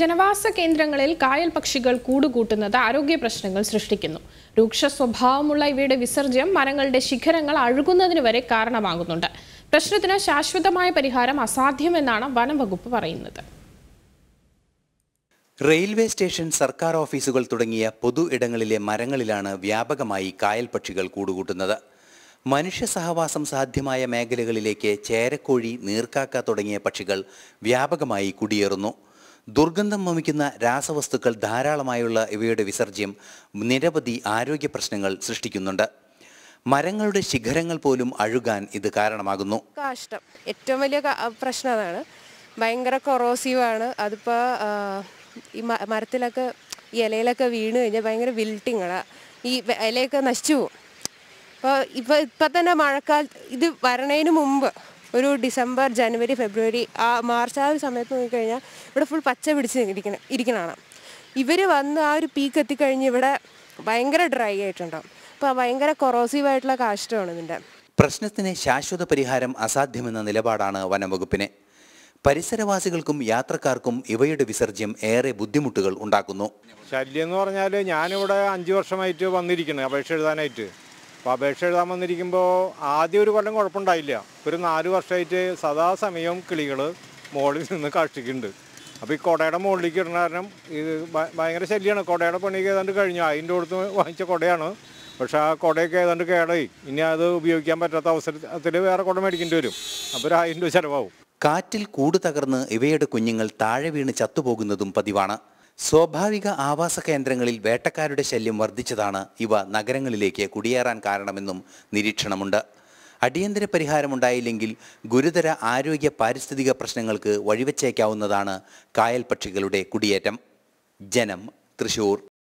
ജനവാസ കേന്ദ്രങ്ങളിൽ കായൽ പക്ഷികൾ കൂടുകൂട്ടുന്നത് ആരോഗ്യ പ്രശ്നങ്ങൾ സൃഷ്ടിക്കുന്നു രൂക്ഷ സ്വഭാവമുള്ള ഇവയുടെ വിസർജ്യം മരങ്ങളുടെ ശിഖരങ്ങൾ അഴുകുന്നതിന് വരെ കാരണമാകുന്നുണ്ട് പ്രശ്നത്തിന് ശാശ്വതമായ പരിഹാരം അസാധ്യമെന്നാണ് വനം വകുപ്പ് പറയുന്നത് റെയിൽവേ സ്റ്റേഷൻ സർക്കാർ ഓഫീസുകൾ തുടങ്ങിയ പൊതു ഇടങ്ങളിലെ മരങ്ങളിലാണ് വ്യാപകമായി കായൽ പക്ഷികൾ കൂടുകൂട്ടുന്നത് മനുഷ്യ സഹവാസം സാധ്യമായ മേഖലകളിലേക്ക് ചേരക്കോഴി നീർക്കാക്ക തുടങ്ങിയ പക്ഷികൾ വ്യാപകമായി കുടിയേറുന്നു ദുർഗന്ധം വമിക്കുന്ന രാസവസ്തുക്കൾ ധാരാളമായുള്ള ഇവയുടെ വിസർജ്യം നിരവധി ആരോഗ്യ പ്രശ്നങ്ങൾ സൃഷ്ടിക്കുന്നുണ്ട് മരങ്ങളുടെ ശിഖരങ്ങൾ പോലും അഴുകാൻ ഇത് കാരണമാകുന്നു കാഷ്ടം ഏറ്റവും വലിയ പ്രശ്നം അതാണ് ഭയങ്കര കൊറോസീവാണ് അതിപ്പോൾ ഈ മരത്തിലൊക്കെ ഇലയിലൊക്കെ വീണ് കഴിഞ്ഞാൽ ഭയങ്കര വിൽട്ടിങ്ങാണ് ഈ ഇലയൊക്കെ നശിച്ചു പോകും അപ്പോൾ ഇപ്പോൾ ഇപ്പം തന്നെ മഴക്കാലത്ത് ഇത് വരണതിന് മുമ്പ് ഒരു ഡിസംബർ ജനുവരി ഫെബ്രുവരി ആ മാർച്ച് ആ ഒരു സമയത്ത് നോക്കിക്കഴിഞ്ഞാൽ ഇവിടെ ഫുൾ പച്ച പിടിച്ച് ഇരിക്കണം ഇരിക്കണതാണ് ഇവർ വന്ന് ആ ഒരു പീക്ക് എത്തിക്കഴിഞ്ഞ് ഇവിടെ ഭയങ്കര ഡ്രൈ ആയിട്ടുണ്ടാവും അപ്പോൾ ഭയങ്കര കൊറോസീവായിട്ടുള്ള കാഷ്ടമാണ് ഇതിൻ്റെ പ്രശ്നത്തിന് ശാശ്വത പരിഹാരം അസാധ്യമെന്ന നിലപാടാണ് വനംവകുപ്പിന് പരിസരവാസികൾക്കും യാത്രക്കാർക്കും ഇവയുടെ വിസർജ്യം ഏറെ ബുദ്ധിമുട്ടുകൾ ഉണ്ടാക്കുന്നു ശല്യം എന്ന് പറഞ്ഞാൽ ഞാനിവിടെ അഞ്ച് വർഷമായിട്ട് വന്നിരിക്കുന്നത് അപേക്ഷ എഴുതാനായിട്ട് അപ്പോൾ അപേക്ഷ എഴുതാൻ വന്നിരിക്കുമ്പോൾ ആദ്യം ഒരു കൊല്ലം കുഴപ്പമുണ്ടായില്ല ഒരു നാല് വർഷമായിട്ട് സദാസമയവും കിളികൾ മുകളിൽ നിന്ന് കാഷ്ടിക്കുന്നുണ്ട് അപ്പോൾ ഈ കൊടയുടെ മുകളിലേക്ക് ഇടുന്ന കാരണം ഇത് ഭയങ്കര ശല്യമാണ് കൊടയുടെ പണിയൊക്കെ ഏതാണ്ട് കഴിഞ്ഞു അതിൻ്റെ അടുത്ത് വാങ്ങിച്ച കൊടയാണ് പക്ഷേ ആ കുടയൊക്കെ ഏതാണ്ട് കേടായി ഇനി അത് ഉപയോഗിക്കാൻ പറ്റാത്ത അവസരത്തിൽ വേറെ കുട മേടിക്കേണ്ടി വരും അപ്പോൾ ഒരു ആയിരം രൂപ ചിലവാകും കാറ്റിൽ കൂട് തകർന്ന് ഇവയുടെ കുഞ്ഞുങ്ങൾ താഴെ വീണ് ചത്തുപോകുന്നതും പതിവാണ് സ്വാഭാവിക ആവാസ കേന്ദ്രങ്ങളിൽ വേട്ടക്കാരുടെ ശല്യം വർദ്ധിച്ചതാണ് ഇവ നഗരങ്ങളിലേക്ക് കുടിയേറാൻ കാരണമെന്നും നിരീക്ഷണമുണ്ട് അടിയന്തര പരിഹാരമുണ്ടായില്ലെങ്കിൽ ഗുരുതര ആരോഗ്യ പാരിസ്ഥിതിക പ്രശ്നങ്ങൾക്ക് വഴിവെച്ചേക്കാവുന്നതാണ് കായൽ പക്ഷികളുടെ കുടിയേറ്റം ജനം തൃശൂർ